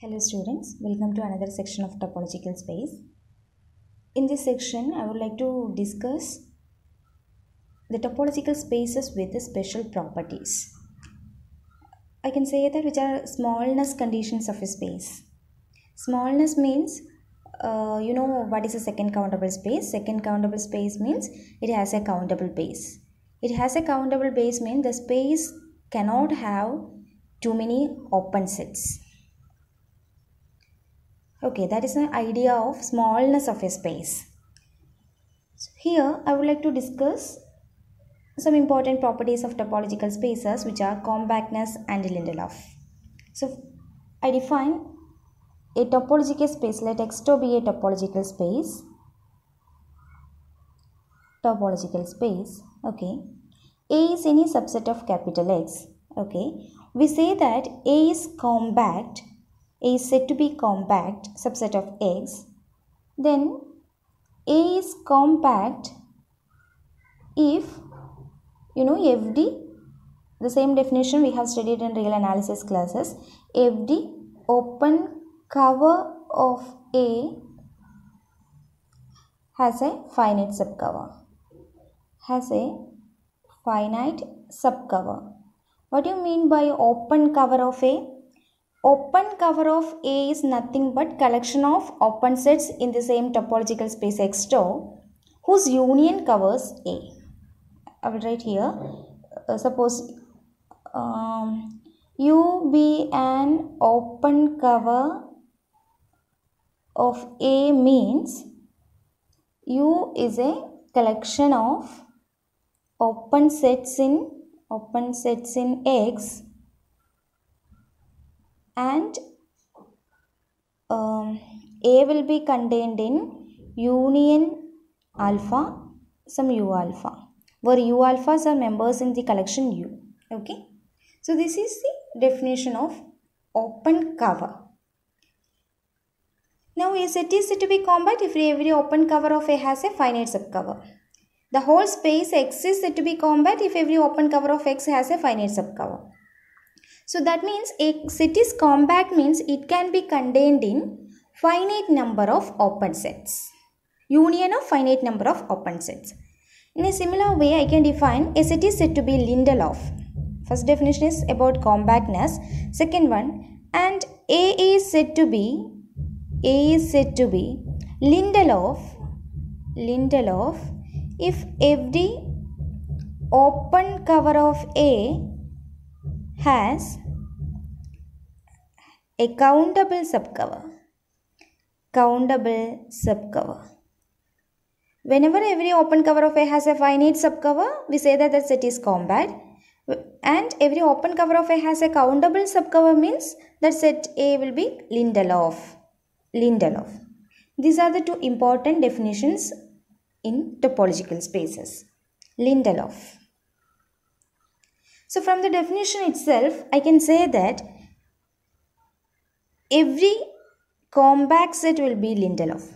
Hello students, welcome to another section of topological space. In this section, I would like to discuss the topological spaces with special properties. I can say that which are smallness conditions of a space. Smallness means uh, you know what is a second countable space. Second countable space means it has a countable base. It has a countable base means the space cannot have too many open sets okay that is an idea of smallness of a space so here i would like to discuss some important properties of topological spaces which are compactness and Lindelof. So I define a topological space let X to be a topological space topological space okay A is any subset of capital X okay we say that A is compact a is said to be compact subset of X, then A is compact if you know FD, the same definition we have studied in real analysis classes, FD open cover of A has a finite subcover, has a finite subcover. What do you mean by open cover of A? Open cover of A is nothing but collection of open sets in the same topological space X2 whose union covers A. I will write here. Uh, suppose um, U be an open cover of A means U is a collection of open sets in open sets in X and um, A will be contained in union alpha, some U alpha, where U alphas are members in the collection U. Okay. So, this is the definition of open cover. Now, is it is to be compact if every open cover of A has a finite subcover. The whole space X is to be compact if every open cover of X has a finite subcover. So that means a set is compact means it can be contained in finite number of open sets. Union of finite number of open sets. In a similar way, I can define a set is said to be Lindelof. First definition is about compactness. Second one, and A is said to be A is said to be Lindelof Lindelof if every open cover of A has a countable subcover. Countable subcover. Whenever every open cover of A has a finite subcover, we say that the set is compact. And every open cover of A has a countable subcover means that set A will be Lindelof. Lindelof. These are the two important definitions in topological spaces. Lindelof. So from the definition itself, I can say that every compact set will be Lindelof.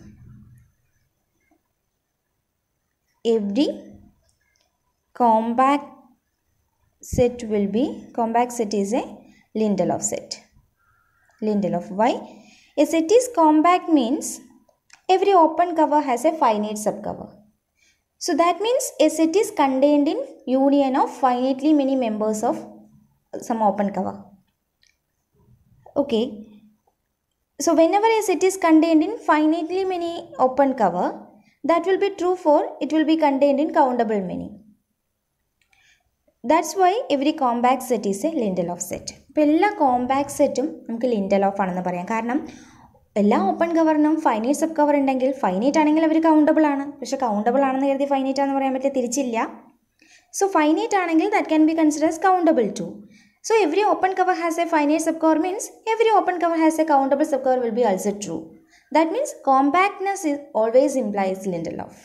Every compact set will be, compact set is a Lindelof set. Lindelof. Why? A set is compact means every open cover has a finite subcover. So that means a set is contained in union of finitely many members of some open cover. Okay. So whenever a set is contained in finitely many open cover, that will be true for it will be contained in countable many. That's why every compact set is a Lindelof set ഇപ്പോൾ എല്ലാ compact സെറ്റും നമുക്ക് എല്ലാ open കവറിനും finite sub cover ഉണ്ടെങ്കിൽ finite ആണെങ്കിൽ അവർ countable ആണ് പക്ഷേ കൗണ്ടബിൾ ആണെന്ന് കരുതി ഫൈനൈറ്റ് ആണെന്ന് പറയാൻ പറ്റിയ തിരിച്ചില്ല സോ ഫൈനൈറ്റ് ആണെങ്കിൽ that can be considers countable too so every open cover has a finite sub cover means every open cover has a countable sub cover will be also true that means compactness is always implies Lindelof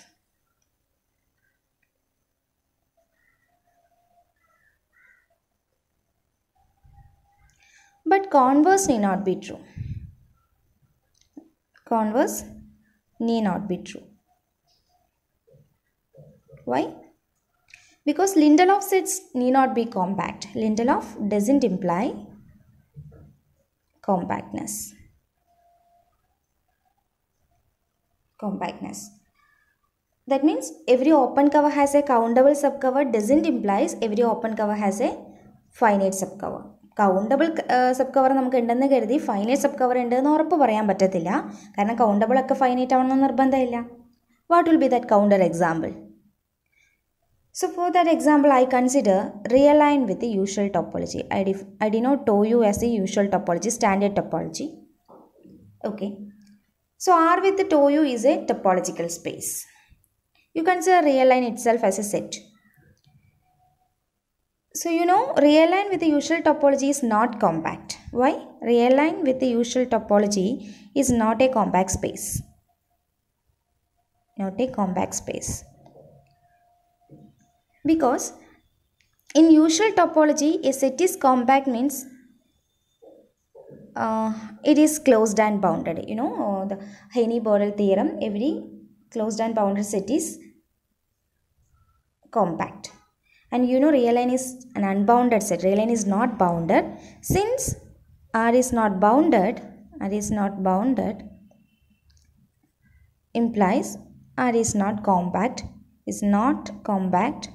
but converse may not be true converse need not be true. Why? Because Lindelof sets need not be compact. Lindelof doesn't imply compactness. Compactness. That means every open cover has a countable subcover doesn't implies every open cover has a finite subcover. Countable sub cover നമുക്ക് ഉണ്ടെന്ന് കരുതി finite sub cover ഉണ്ട് എന്ന് ഉറപ്പ് പറയാൻ പറ്റത്തില്ല കാരണം countable ഒക്കെ ഫൈനൈറ്റ് ആവണമെന്ന് നിർബന്ധമില്ല what will be that counter example So for that example, I consider real line with the usual topology. I, def I denote tau u as the usual topology, standard topology. Okay. So R with the tau u is a topological space. You consider real line itself as a set. So you know real line with the usual topology is not compact. Why? Real line with the usual topology is not a compact space. Not a compact space. Because in usual topology a set is compact means uh, it is closed and bounded. You know uh, the Heine-Borel theorem every closed and bounded set is compact and you know real line is an unbounded set real line is not bounded since r is not bounded r is not bounded implies r is not compact is not compact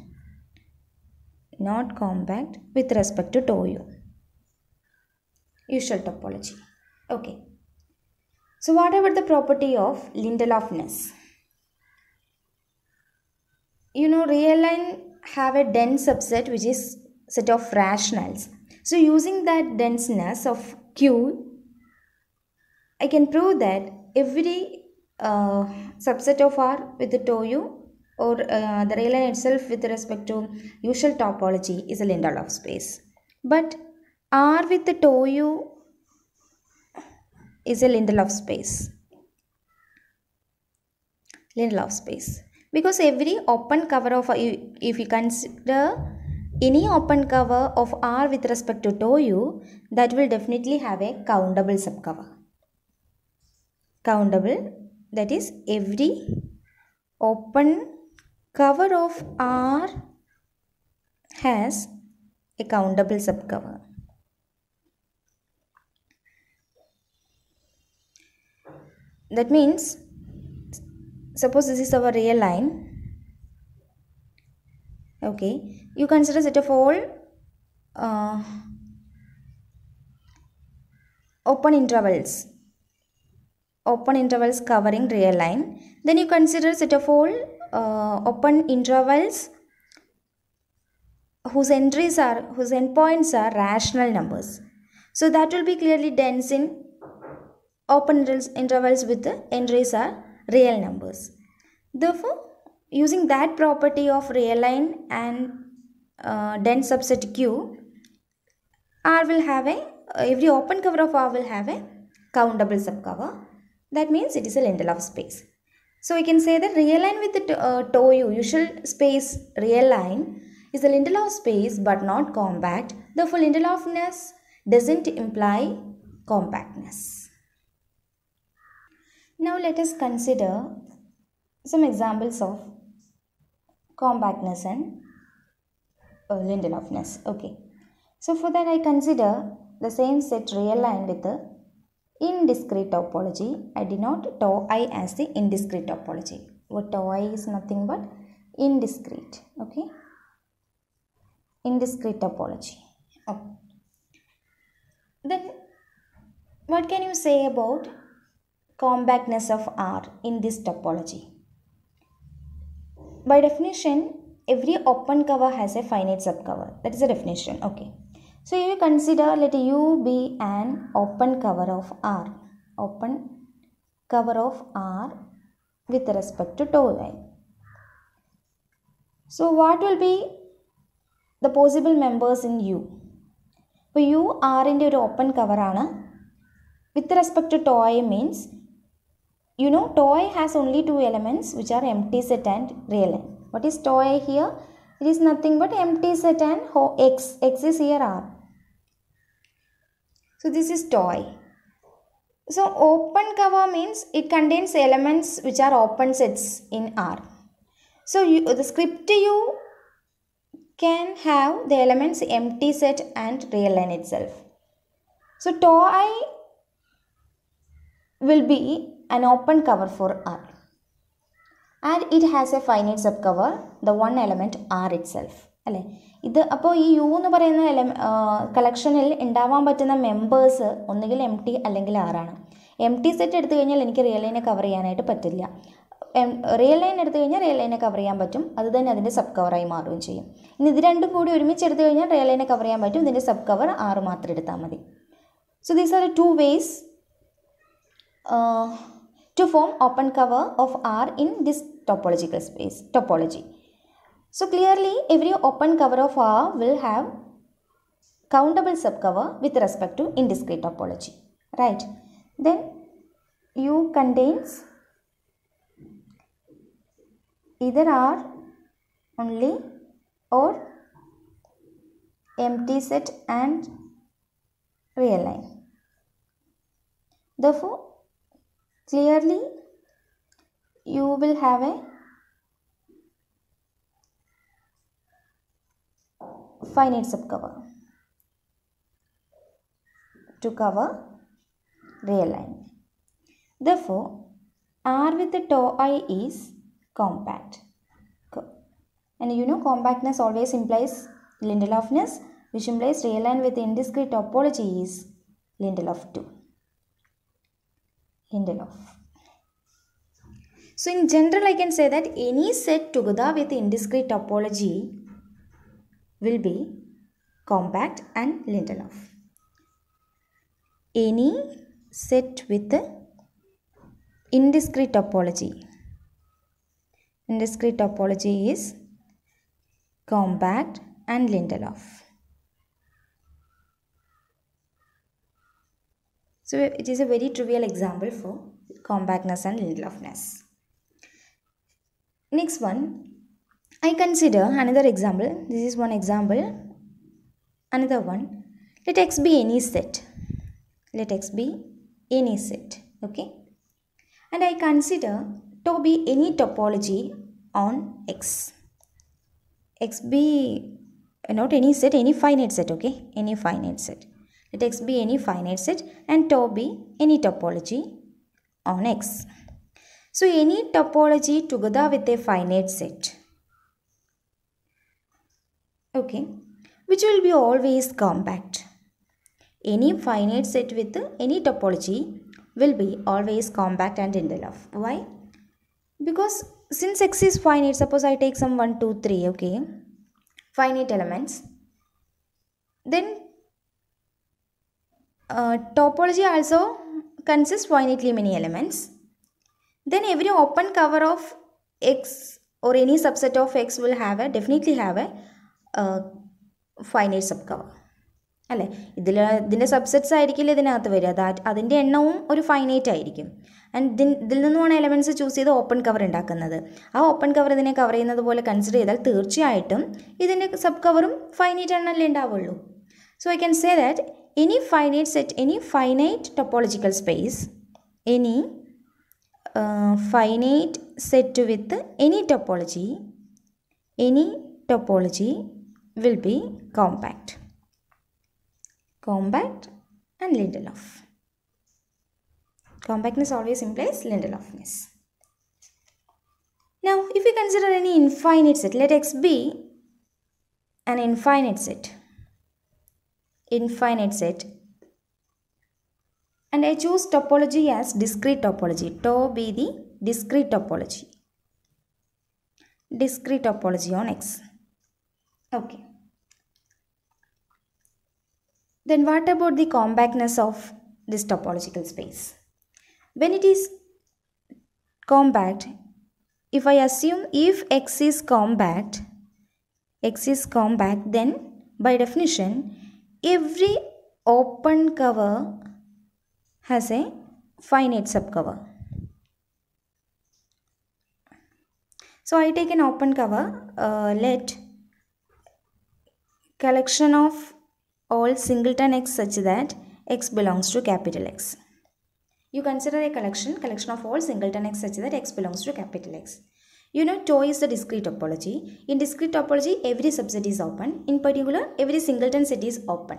not compact with respect to tau usual topology okay so what about the property of lindelofness you know real line have a dense subset which is set of rationals. So using that denseness of Q, I can prove that every uh, subset of R with the TOU or uh, the ray line itself with respect to usual topology is a Lindelof space. But R with the TOU is a Lindelof space. Lindelof space because every open cover of if you consider any open cover of r with respect to tau u that will definitely have a countable subcover countable that is every open cover of r has a countable subcover that means suppose this is our real line okay you consider set of all uh, open intervals open intervals covering real line then you consider set of all uh, open intervals whose entries are whose endpoints are rational numbers so that will be clearly dense in open intervals with the entries are real numbers. Therefore, using that property of real line and uh, dense subset Q, R will have a, uh, every open cover of R will have a countable subcover. That means it is a Lindelöf of space. So we can say that real line with the uh, tau usual space real line is a Lindelof space but not compact. Therefore, Lindelofness doesn't imply compactness. Now let us consider some examples of compactness and uh, Lindelofness. Okay. So for that I consider the same set real line with the indiscrete topology. I denote tau i as the indiscrete topology. What tau i is nothing but indiscrete. Okay. Indiscrete topology. Okay. Then what can you say about compactness of R in this topology. By definition, every open cover has a finite subcover. That is the definition. Okay. So if you consider let U be an open cover of R. Open cover of R with respect to tau line. So what will be the possible members in U? For U R in the open cover with respect to tau I means you know toy has only two elements which are empty set and real end what is toy here it is nothing but empty set and x x is here r so this is toy so open cover means it contains elements which are open sets in r so you, the script you can have the elements empty set and real line itself so toy will be an open cover for R. And it has a finite sub cover the one element R itself അല്ലേ ഇത് അപ്പോൾ ഈ U എന്ന് പറയുന്ന എലം കളക്ഷനിൽ ഉണ്ടാവാൻ പറ്റുന്ന members ഒന്നുകിൽ M T അല്ലെങ്കിൽ ആറാണ് എം ടി സെറ്റ് എടുത്തു കഴിഞ്ഞാൽ എനിക്ക് റിയൽ ലൈനെ കവർ ചെയ്യാനായിട്ട് പറ്റില്ല എം റിയൽ ലൈൻ എടുത്തു കഴിഞ്ഞാൽ റിയൽ ലൈനെ കവർ ചെയ്യാൻ പറ്റും അത് തന്നെ അതിൻ്റെ സബ് കവറായി മാറുകയും ചെയ്യും ഇനി ഇത് രണ്ടും കൂടി ഒരുമിച്ച് എടുത്തു കഴിഞ്ഞാൽ റിയൽ ലൈനെ കവർ ചെയ്യാൻ പറ്റും ഇതിൻ്റെ സബ് കവർ ആറ് മാത്രം എടുത്താൽ മതി so these are two ways to form open cover of R in this topological space topology. So clearly every open cover of R will have countable subcover with respect to indiscrete topology right then u contains either r only or empty set and real line therefore clearly you will have a finite subcover to cover real line. Therefore, R with the tau i is compact. And you know compactness always implies Lindelofness which implies real line with indiscrete topology is Lindelof 2. Lindelof. So in general I can say that any set together with indiscrete topology will be compact and Lindelof. Any set with indiscrete topology. Indiscrete topology is compact and Lindelof. So it is a very trivial example for compactness and lindelofness. Next one, I consider another example. This is one example. Another one. Let x be any set. Let x be any set. Okay. And I consider to be any topology on x. x be not any set, any finite set. Okay. Any finite set. Let X be any finite set and tau be any topology on X. So any topology together with a finite set. Okay. Which will be always compact. Any finite set with any topology will be always compact and interlocked. Why? Because since X is finite, suppose I take some 1, 2, 3, okay. Finite elements. Then topology also consists finitely many elements. Then every open cover of X or any subset of X will have a definitely have a uh, finite subcover. അല്ലേ ഇതിൽ ഇതിൻ്റെ subsets ആയിരിക്കില്ല ഇതിനകത്ത് വരിക that അതിൻ്റെ എണ്ണവും ഒരു finite ആയിരിക്കും ആൻഡ് ഇതിൻ ഇതിൽ നിന്നുമാണ് എലമെൻറ്റ്സ് ചൂസ് ചെയ്ത് ഓപ്പൺ കവർ ഉണ്ടാക്കുന്നത് ആ ഓപ്പൺ കവർ ഇതിനെ കവർ ചെയ്യുന്നത് പോലെ കൺസിഡർ ചെയ്താൽ തീർച്ചയായിട്ടും ഇതിൻ്റെ സബ് കവറും ഫൈനൈറ്റ് എണ്ണല്ലേ ഉണ്ടാവുള്ളൂ so I can say that any finite set any finite topological space any uh, finite set with any topology any topology will be compact compact and Lindelof compactness always implies Lindelofness now if we consider any infinite set let x be an infinite set infinite set and I choose topology as discrete topology To be the discrete topology discrete topology on X okay then what about the compactness of this topological space when it is compact if I assume if X is compact X is compact then by definition every open cover has a finite subcover. So I take an open cover, uh, let collection of all singleton x such that x belongs to capital X. You consider a collection, collection of all singleton x such that x belongs to capital X. You know, TOE is the discrete topology. In discrete topology, every subset is open. In particular, every singleton set is open.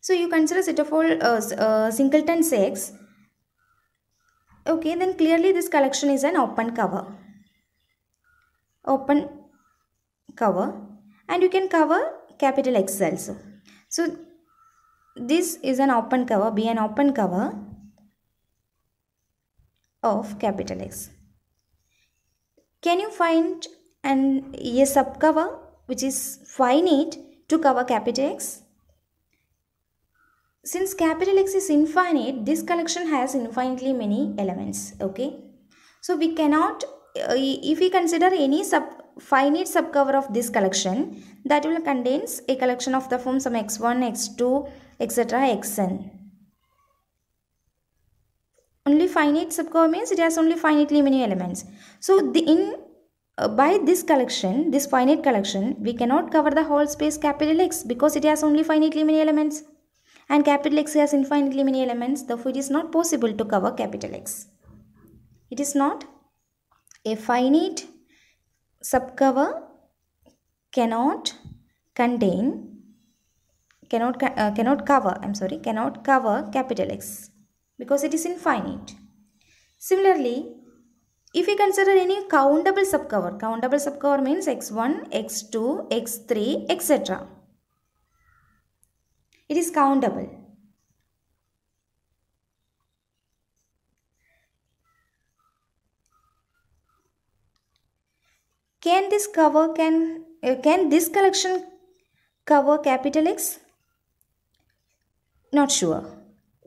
So you consider set of all uh, uh, singleton sets. Okay, then clearly this collection is an open cover. Open cover. And you can cover capital X also. So this is an open cover, be an open cover of capital X. Can you find an a subcover which is finite to cover capital X? Since capital X is infinite, this collection has infinitely many elements. Okay. So we cannot, uh, if we consider any sub finite subcover of this collection, that will contains a collection of the form some x1, x2, etc. xn only finite subcore means it has only finitely many elements. So the in uh, by this collection, this finite collection, we cannot cover the whole space capital X because it has only finitely many elements. And capital X has infinitely many elements, therefore it is not possible to cover capital X. It is not a finite subcover cannot contain cannot uh, cannot cover i'm sorry cannot cover capital x because it is infinite. Similarly, if we consider any countable subcover, countable subcover means x1, x2, x3, etc. It is countable. Can this cover can uh, can this collection cover capital X? Not sure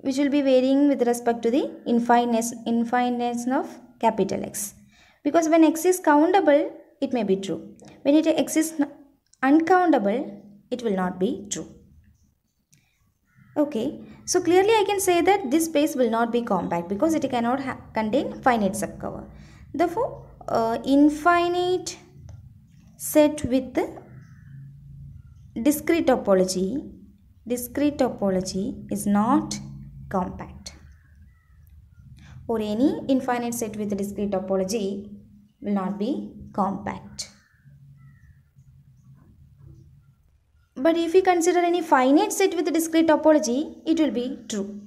which will be varying with respect to the infiniteness, infiniteness of capital X. Because when X is countable, it may be true. When it X is uncountable, it will not be true. Okay, so clearly I can say that this space will not be compact because it cannot contain finite subcover. Therefore, uh, infinite set with discrete topology, discrete topology is not compact. Or any infinite set with discrete topology will not be compact. But if we consider any finite set with discrete topology, it will be true.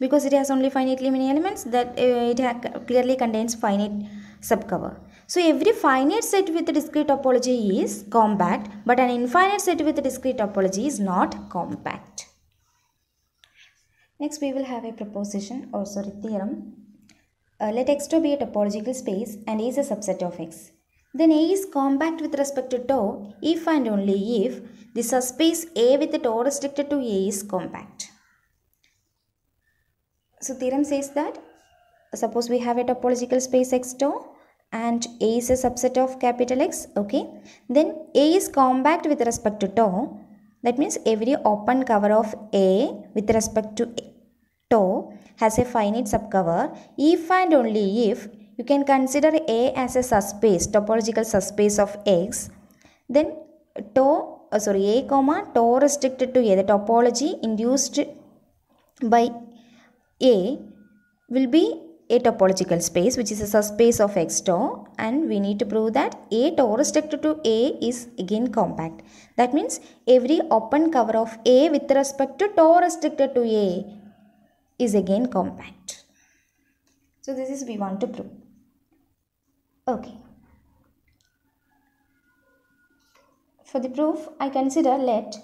Because it has only finitely many elements that uh, it clearly contains finite subcover. So every finite set with discrete topology is compact but an infinite set with discrete topology is not compact. Next we will have a proposition or sorry theorem. Uh, let x2 be a topological space and is a subset of x. Then A is compact with respect to tau if and only if the subspace A with the tau restricted to A is compact. So theorem says that suppose we have a topological space X tau and A is a subset of capital X okay then A is compact with respect to tau that means every open cover of A with respect to tau has a finite subcover if and only if you can consider A as a subspace, topological subspace of X, then tau, uh, sorry, A comma, tau restricted to A, the topology induced by A will be a topological space which is a subspace of X tau and we need to prove that A tau restricted to A is again compact. That means every open cover of A with respect to tau restricted to A is again compact. So this is we want to prove. Okay. For the proof I consider let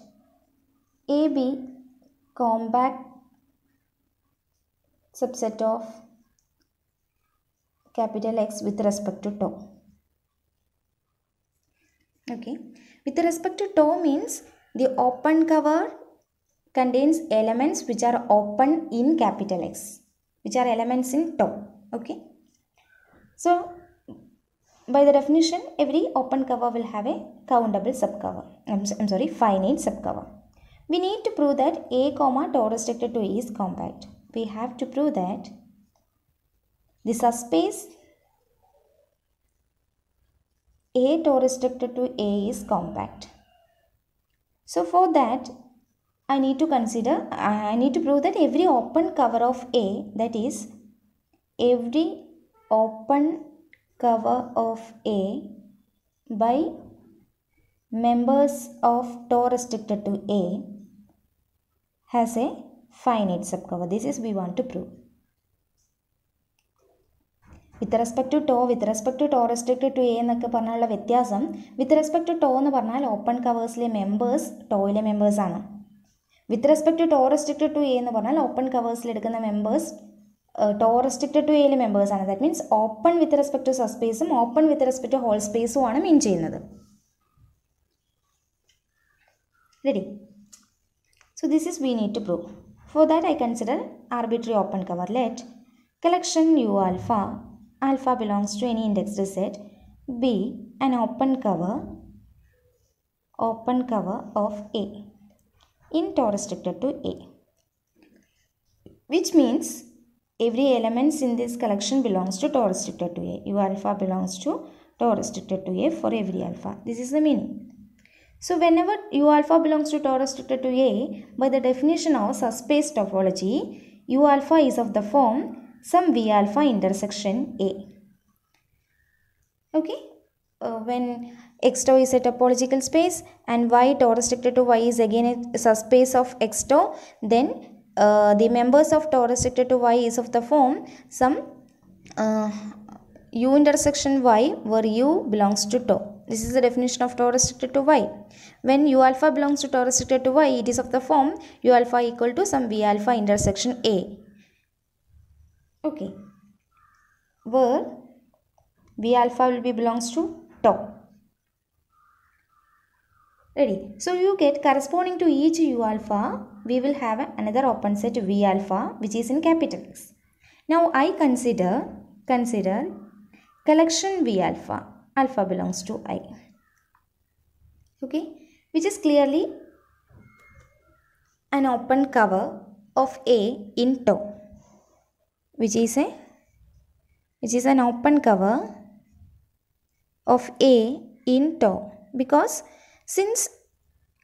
A be compact subset of capital X with respect to tau. Okay. With respect to tau means the open cover contains elements which are open in capital X, which are elements in tau. Okay. So, by the definition, every open cover will have a countable subcover. I'm, I'm sorry, finite subcover. We need to prove that A, comma, tau restricted to E is compact. We have to prove that the subspace A tau restricted to A is compact. So for that I need to consider, I need to prove that every open cover of A that is every open cover of A by members of tau restricted to A has a finite subcover. This is we want to prove. With respect to tau with respect to tau restrict to A എന്നൊക്കെ പറഞ്ഞുള്ള വ്യത്യാസം with respect to tau എന്ന് പറഞ്ഞാൽ open കവേഴ്സിലെ members ടോയിലെ മെമ്പേഴ്സാണ് with respect to tau restrict to A എന്ന് പറഞ്ഞാൽ ഓപ്പൺ കവേഴ്സിൽ എടുക്കുന്ന മെമ്പേഴ്സ് ടോ റെസ്ട്രിക്ട് ടു എയിലെ മെമ്പേഴ്സാണ് that means open with respect to സസ്പേസും open with respect to whole സ്പേസും ആണ് മീൻ ചെയ്യുന്നത് ready so this is we need to prove for that I consider arbitrary open cover let collection U alpha alpha belongs to any indexed set. B. An open cover open cover of A. in or restricted to A. Which means every elements in this collection belongs to tau restricted to A. U alpha belongs to tau restricted to A for every alpha. This is the meaning. So whenever U alpha belongs to tau restricted to A, by the definition of subspace topology, U alpha is of the form some V alpha intersection A. Okay, uh, when X tau is a topological space and Y tau restricted to Y is again a subspace of X tau, then uh, the members of tau restricted to Y is of the form some uh, U intersection Y where U belongs to tau this is the definition of tau restricted to y when u alpha belongs to tau restricted to y it is of the form u alpha equal to some v alpha intersection a okay where V alpha will be belongs to tau ready so you get corresponding to each u alpha we will have another open set v alpha which is in capital x now i consider consider collection v alpha alpha belongs to i okay which is clearly an open cover of a in tau which is a which is an open cover of A in tau because since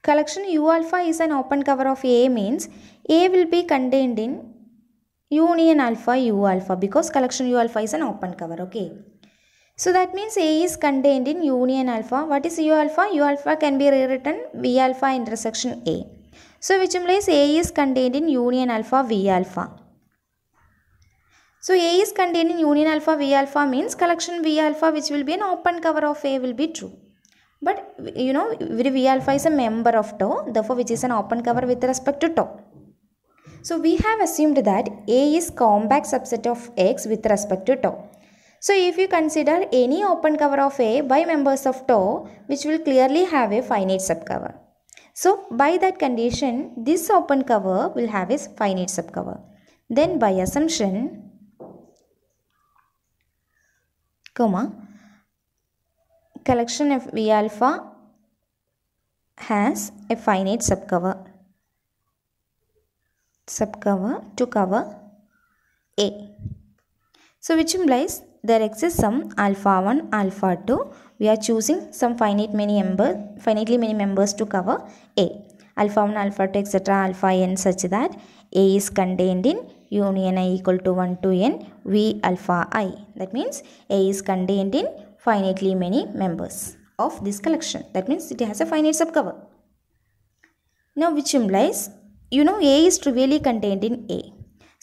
collection U alpha is an open cover of A means A will be contained in union alpha U alpha because collection U alpha is an open cover okay. So that means A is contained in union alpha. What is U alpha? U alpha can be rewritten V alpha intersection A. So which implies A is contained in union alpha V alpha. So A is containing union alpha V alpha means collection V alpha which will be an open cover of A will be true. But you know V alpha is a member of tau therefore which is an open cover with respect to tau. So we have assumed that A is compact subset of X with respect to tau. So if you consider any open cover of A by members of tau which will clearly have a finite subcover. So by that condition this open cover will have a finite subcover. Then by assumption comma collection of V alpha has a finite subcover subcover to cover A. So which implies there exists some alpha 1 alpha 2 we are choosing some finite many members, finitely many members to cover A alpha 1 alpha 2 etc alpha n such that A is contained in union i equal to 1 to n v alpha i that means a is contained in finitely many members of this collection that means it has a finite subcover now which implies you know a is trivially contained in a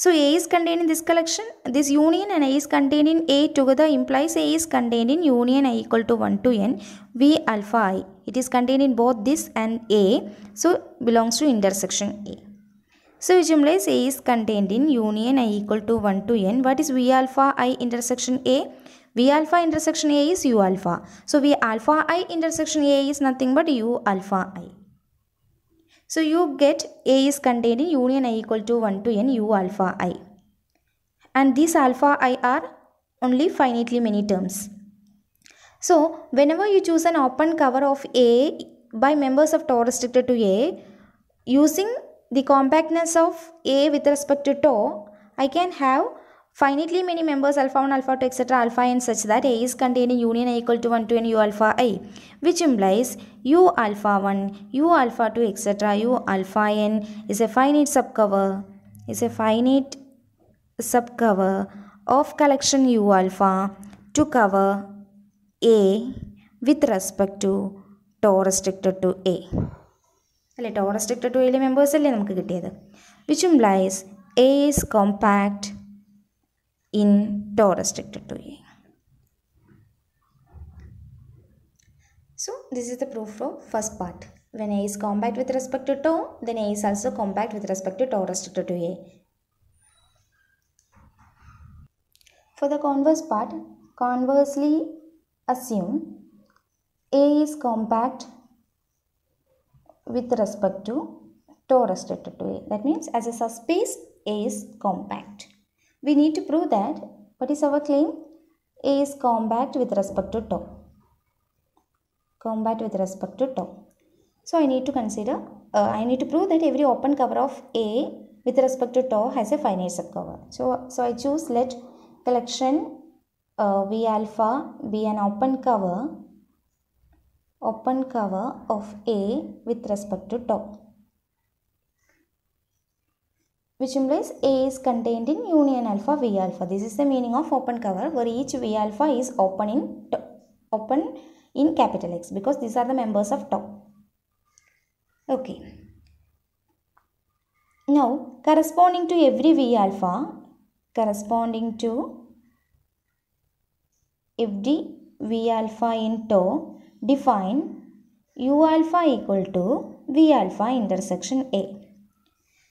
so a is contained in this collection this union and a is contained in a together implies a is contained in union i equal to 1 to n v alpha i it is contained in both this and a so belongs to intersection a so Switch A is contained in union I equal to 1 to n. What is V alpha I intersection A? V alpha intersection A is U alpha. So V alpha I intersection A is nothing but U alpha I. So you get A is contained in union I equal to 1 to n U alpha I. And these alpha I are only finitely many terms. So whenever you choose an open cover of A by members of tau restricted to A using the compactness of A with respect to tau, I can have finitely many members alpha 1, alpha 2, etc. alpha n such that A is contained in union equal to 1 to n U alpha i which implies U alpha 1, U alpha 2, etc. U alpha n is a finite subcover, is a finite subcover of collection U alpha to cover A with respect to tau restricted to A. അല്ലേ tau restricted to ഏഴ് members അല്ലേ നമുക്ക് കിട്ടിയത് which implies A is compact in tau restricted to A So this is the proof for first part. When A is compact with respect to tau, then A is also compact with respect to tau restricted to A. For the converse part, conversely assume A is compact with respect to torus rotatui. That means as a subspace A is compact. We need to prove that. What is our claim? A is compact with respect to tau. Compact with respect to tau. So I need to consider, uh, I need to prove that every open cover of A with respect to tau has a finite subcover. So, so I choose let collection uh, V alpha be an open cover open cover of A with respect to top. which implies A is contained in union alpha V alpha. This is the meaning of open cover where each V alpha is open in top, open in capital X because these are the members of top. Okay. Now corresponding to every V alpha corresponding to every V alpha in tau define u alpha equal to v alpha intersection A.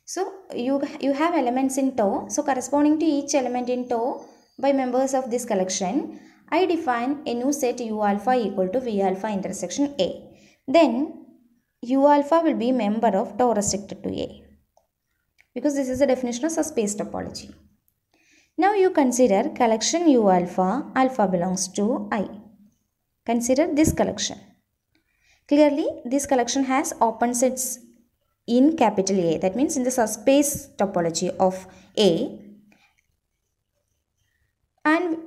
So you, you have elements in tau. So corresponding to each element in tau by members of this collection, I define a new set u alpha equal to v alpha intersection A. Then u alpha will be member of tau restricted to A because this is the definition of subspace topology. Now you consider collection u alpha, alpha belongs to I. Consider this collection. Clearly, this collection has open sets in capital A. That means in the subspace topology of A. And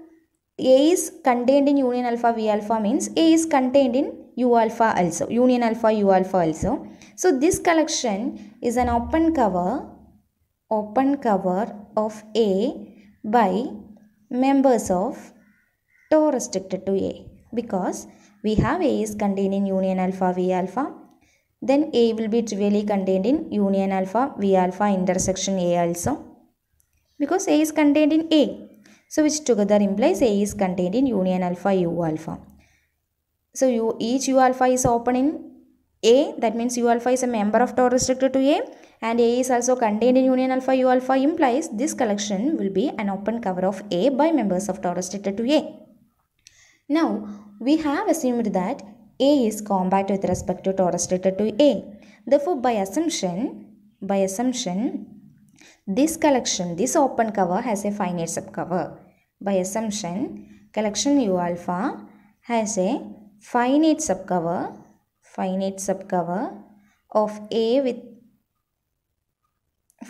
A is contained in union alpha V alpha means A is contained in U alpha also. Union alpha U alpha also. So this collection is an open cover open cover of A by members of tau restricted to A because we have A is contained in union alpha V alpha then A will be trivially contained in union alpha V alpha intersection A also because A is contained in A so which together implies A is contained in union alpha U alpha so U, each U alpha is open in A that means U alpha is a member of tau restricted to A and A is also contained in union alpha U alpha implies this collection will be an open cover of A by members of tau restricted to A. Now, we have assumed that A is compact with respect to torus related to A. Therefore, by assumption, by assumption, this collection, this open cover has a finite subcover. By assumption, collection U alpha has a finite subcover, finite subcover of A with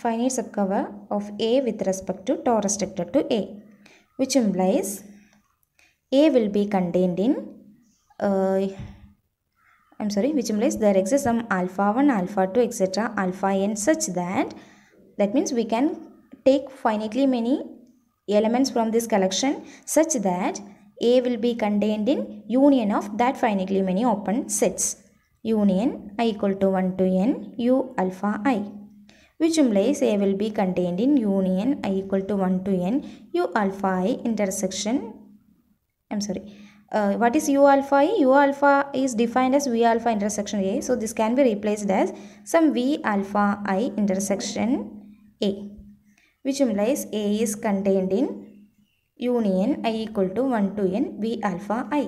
finite subcover of A with respect to torus related to A, which implies a will be contained in uh, I'm sorry which implies there exists some alpha 1 alpha 2 etc alpha n such that that means we can take finitely many elements from this collection such that A will be contained in union of that finitely many open sets union i equal to 1 to n u alpha i which implies A will be contained in union i equal to 1 to n u alpha i intersection I'm sorry. Uh, what is u alpha e? u alpha is defined as v alpha intersection a. So, this can be replaced as some v alpha i intersection a which implies a is contained in union i equal to 1 to n v alpha i.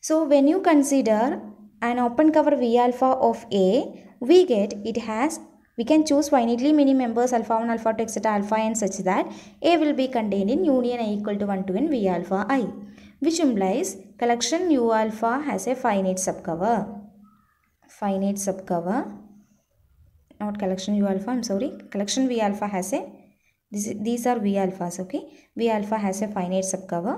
So, when you consider an open cover v alpha of a, we get it has we can choose finitely many members alpha 1, alpha 2, etc. alpha n such that a will be contained in union i equal to 1 to n v alpha i which implies collection U alpha has a finite subcover. Finite subcover, not collection U alpha, I'm sorry, collection V alpha has a, this, these are V alphas, okay. V alpha has a finite subcover.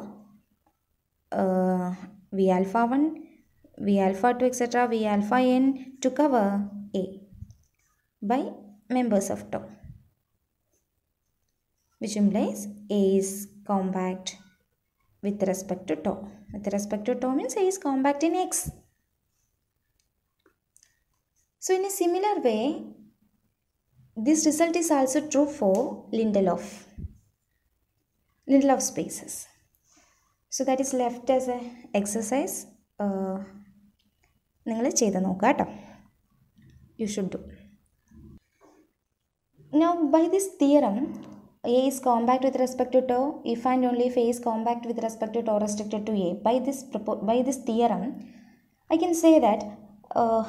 Uh, V alpha 1, V alpha 2, etc. V alpha n to cover A by members of tau, which implies A is compact with respect to tau. With respect to tau means he is compact in X. So in a similar way, this result is also true for Lindelof, Lindelof spaces. So that is left as an exercise. Uh, you should do. Now by this theorem. A is compact with respect to tau if and only if A is compact with respect to tau restricted to A. By this, by this theorem, I can say that uh,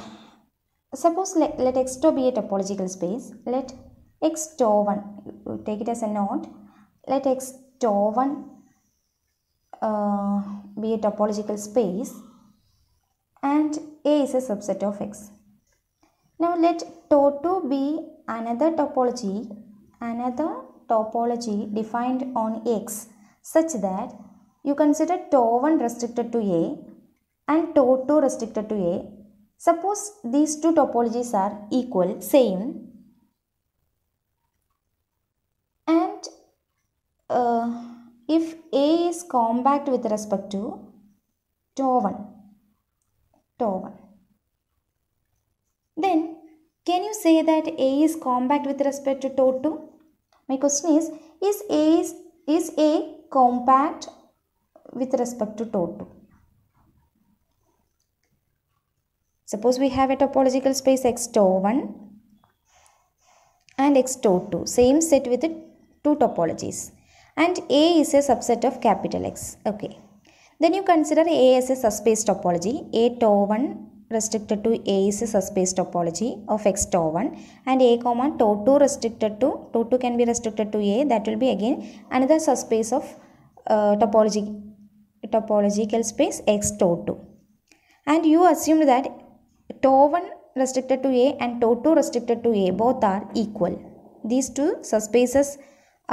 suppose let, let X tau be a topological space. Let X tau 1, take it as a node. Let X tau 1 uh, be a topological space and A is a subset of X. Now let tau 2 be another topology, another topology defined on X such that you consider tau1 restricted to A and tau2 restricted to A. Suppose these two topologies are equal, same and uh, if A is compact with respect to tau1, tau1 then can you say that A is compact with respect to tau2? My question is, is A, is A compact with respect to tau Suppose we have a topological space X tau 1 and X tau 2, same set with the two topologies and A is a subset of capital X. Okay. Then you consider A as a subspace topology, A tau 1 restricted to A is a subspace topology of X tau 1 and A comma tau 2 restricted to tau 2 can be restricted to A that will be again another subspace of uh, topology topological space X tau 2 and you assumed that tau 1 restricted to A and tau 2 restricted to A both are equal these two subspaces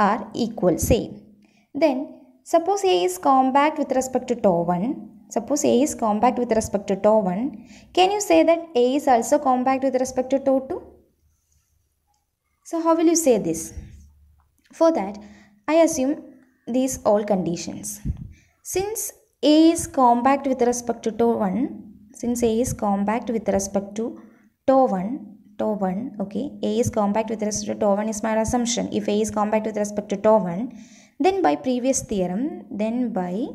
are equal same then suppose A is compact with respect to tau 1 Suppose A is compact with respect to tau 1. Can you say that A is also compact with respect to tau 2? So how will you say this? For that, I assume these all conditions. Since A is compact with respect to tau 1, since A is compact with respect to tau 1, tau 1 okay a is compact with respect to tau 1 is my assumption if a is compact with respect to tau 1 then by previous theorem then by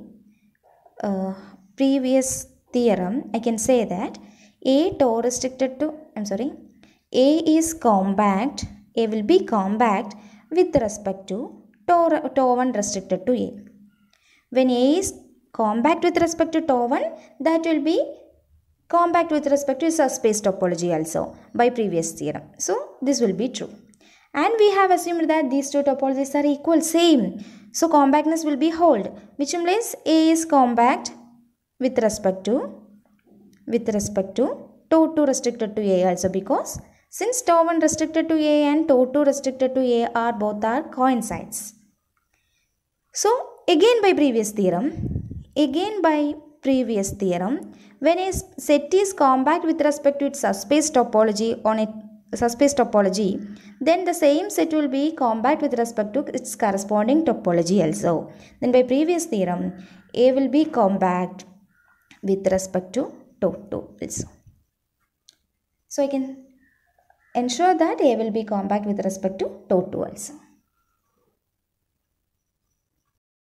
uh, previous theorem, I can say that A tau restricted to, I'm sorry, A is compact, A will be compact with respect to tau, tau 1 restricted to A. When A is compact with respect to tau 1, that will be compact with respect to subspace topology also by previous theorem. So, this will be true. And we have assumed that these two topologies are equal, same. So, compactness will be hold, which implies A is compact with respect to with respect to tau 2 restricted to a also because since tau 1 restricted to a and tau 2 restricted to a are both are coincides so again by previous theorem again by previous theorem when a set is compact with respect to its subspace topology on a subspace topology then the same set will be compact with respect to its corresponding topology also then by previous theorem a will be compact with respect to taught to also. So I can ensure that A will be compact with respect to taught to also.